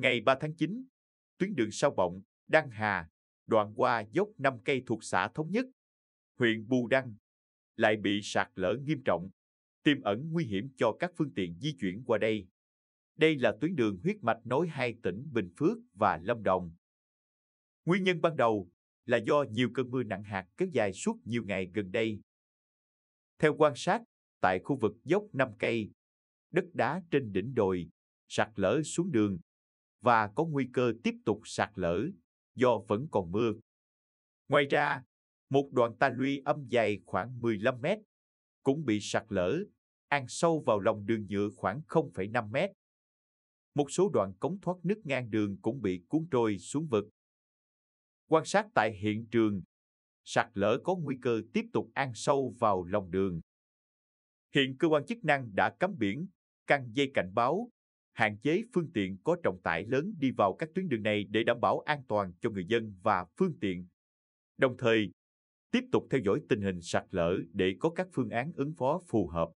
Ngày 3 tháng 9, tuyến đường Sao Bọng, Đăng Hà, đoạn qua dốc 5 cây thuộc xã Thống Nhất, huyện Bù Đăng, lại bị sạt lở nghiêm trọng, tiềm ẩn nguy hiểm cho các phương tiện di chuyển qua đây. Đây là tuyến đường huyết mạch nối hai tỉnh Bình Phước và Lâm Đồng. Nguyên nhân ban đầu là do nhiều cơn mưa nặng hạt kéo dài suốt nhiều ngày gần đây. Theo quan sát, tại khu vực dốc 5 cây, đất đá trên đỉnh đồi sạt lở xuống đường và có nguy cơ tiếp tục sạt lở do vẫn còn mưa. Ngoài ra, một đoạn ta luy âm dày khoảng 15 mét cũng bị sạt lở, ăn sâu vào lòng đường nhựa khoảng 0,5 mét. Một số đoạn cống thoát nước ngang đường cũng bị cuốn trôi xuống vực. Quan sát tại hiện trường, sạt lở có nguy cơ tiếp tục ăn sâu vào lòng đường. Hiện cơ quan chức năng đã cấm biển, căng dây cảnh báo hạn chế phương tiện có trọng tải lớn đi vào các tuyến đường này để đảm bảo an toàn cho người dân và phương tiện. Đồng thời, tiếp tục theo dõi tình hình sạt lở để có các phương án ứng phó phù hợp.